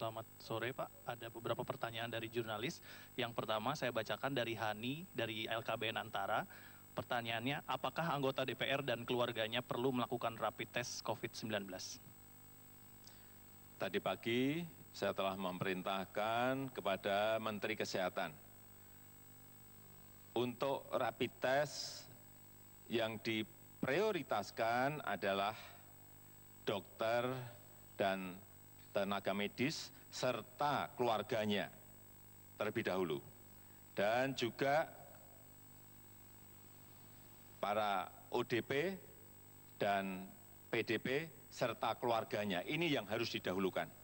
Selamat sore Pak. Ada beberapa pertanyaan dari jurnalis. Yang pertama saya bacakan dari Hani dari LKBN Antara. Pertanyaannya, apakah anggota DPR dan keluarganya perlu melakukan rapid test COVID-19? Tadi pagi saya telah memerintahkan kepada Menteri Kesehatan untuk rapid test yang diprioritaskan adalah dokter dan tenaga medis, serta keluarganya terlebih dahulu. Dan juga para ODP dan PDP serta keluarganya, ini yang harus didahulukan.